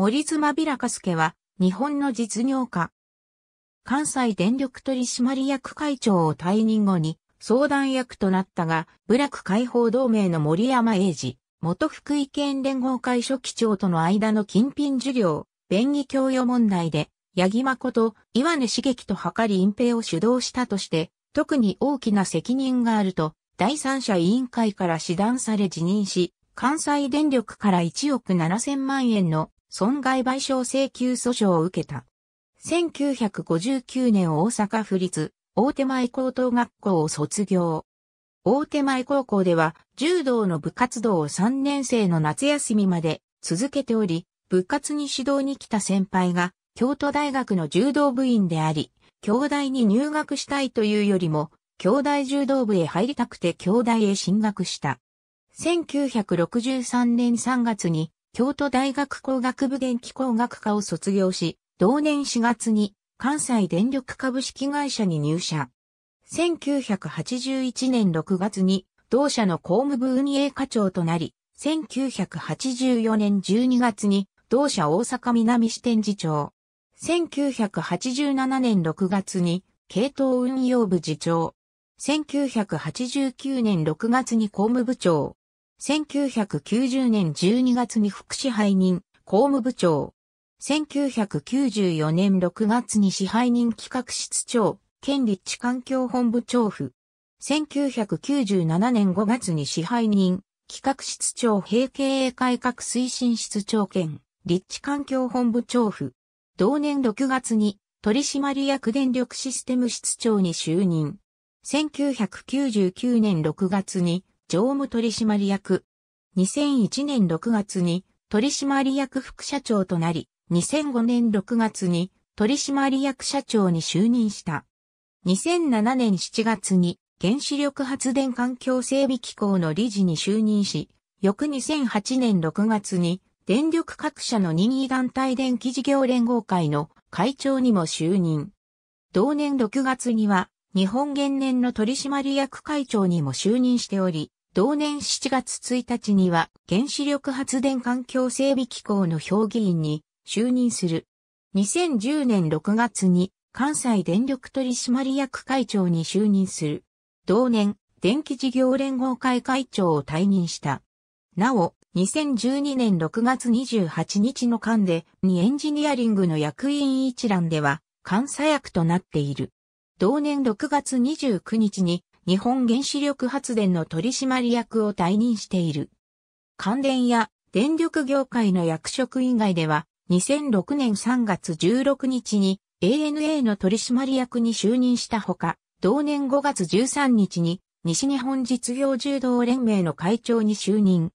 森妻ビラカスケは、日本の実業家。関西電力取締役会長を退任後に、相談役となったが、部落解放同盟の森山英二、元福井県連合会書記長との間の近品授業、便宜供与問題で、八木誠、岩根茂樹と図り隠蔽を主導したとして、特に大きな責任があると、第三者委員会から指断され辞任し、関西電力から1億7千万円の損害賠償請求訴訟を受けた。1959年大阪府立大手前高等学校を卒業。大手前高校では柔道の部活動を3年生の夏休みまで続けており、部活に指導に来た先輩が京都大学の柔道部員であり、京大に入学したいというよりも、京大柔道部へ入りたくて京大へ進学した。1963年3月に京都大学工学部電気工学科を卒業し、同年4月に関西電力株式会社に入社。1981年6月に同社の公務部運営課長となり、1984年12月に同社大阪南支店次長。1987年6月に系統運用部次長。1989年6月に公務部長。1990年12月に副支配人、公務部長。1994年6月に支配人企画室長、県立地環境本部長府。1997年5月に支配人、企画室長平経営改革推進室長兼、立地環境本部長府。同年6月に取締役電力システム室長に就任。1999年6月に常務取締役。2001年6月に取締役副社長となり、2005年6月に取締役社長に就任した。2007年7月に原子力発電環境整備機構の理事に就任し、翌2008年6月に電力各社の任意団体電気事業連合会の会長にも就任。同年6月には日本原燃の取締役会長にも就任しており、同年7月1日には原子力発電環境整備機構の評議員に就任する。2010年6月に関西電力取締役会長に就任する。同年、電気事業連合会会長を退任した。なお、2012年6月28日の間で、にエンジニアリングの役員一覧では、監査役となっている。同年6月29日に、日本原子力発電の取締役を退任している。関電や電力業界の役職以外では、2006年3月16日に ANA の取締役に就任したほか、同年5月13日に西日本実業柔道連盟の会長に就任。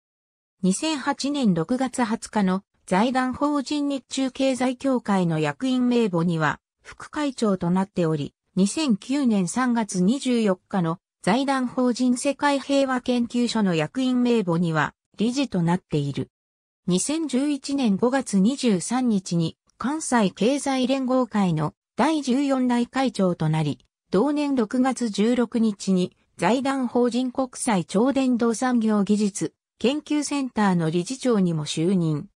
2008年6月20日の財団法人日中経済協会の役員名簿には副会長となっており、2009年3月24日の財団法人世界平和研究所の役員名簿には理事となっている。2011年5月23日に関西経済連合会の第14代会長となり、同年6月16日に財団法人国際超伝導産業技術研究センターの理事長にも就任。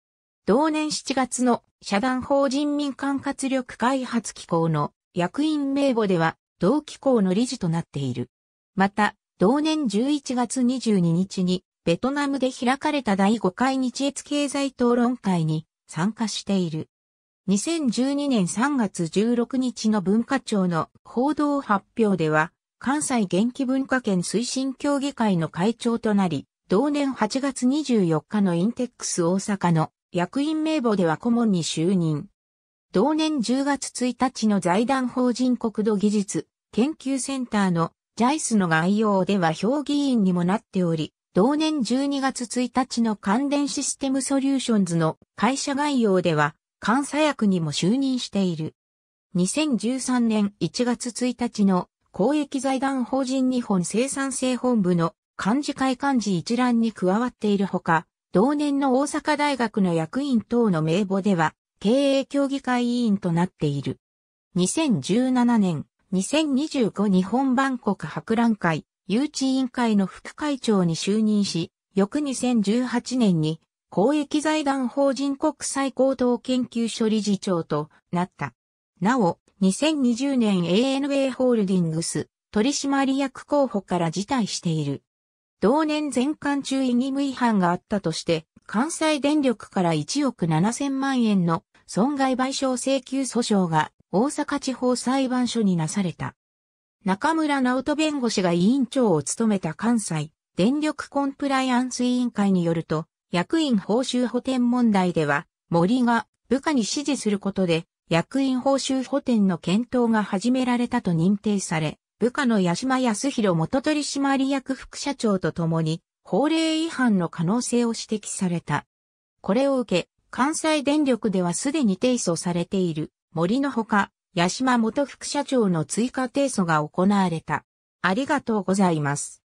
同年7月の社団法人民間活力開発機構の役員名簿では同機構の理事となっている。また、同年11月22日に、ベトナムで開かれた第5回日越経済討論会に参加している。2012年3月16日の文化庁の報道発表では、関西元気文化圏推進協議会の会長となり、同年8月24日のインテックス大阪の役員名簿では顧問に就任。同年10月1日の財団法人国土技術研究センターのジャイスの概要では評議員にもなっており、同年12月1日の関連システムソリューションズの会社概要では監査役にも就任している。2013年1月1日の公益財団法人日本生産性本部の幹事会幹事一覧に加わっているほか、同年の大阪大学の役員等の名簿では、経営協議会委員となっている。2017年2025日本万国博覧会、誘致委員会の副会長に就任し、翌2018年に公益財団法人国際高等研究所理事長となった。なお、2020年 ANA ホールディングス取締役候補から辞退している。同年全館中意義務違反があったとして、関西電力から1億7000万円の損害賠償請求訴訟が大阪地方裁判所になされた。中村直人弁護士が委員長を務めた関西電力コンプライアンス委員会によると、役員報酬補填問題では、森が部下に指示することで、役員報酬補填の検討が始められたと認定され、部下の八島康弘元取締役副社長と共に、法令違反の可能性を指摘された。これを受け、関西電力ではすでに提訴されている森のほか、八島元副社長の追加提訴が行われた。ありがとうございます。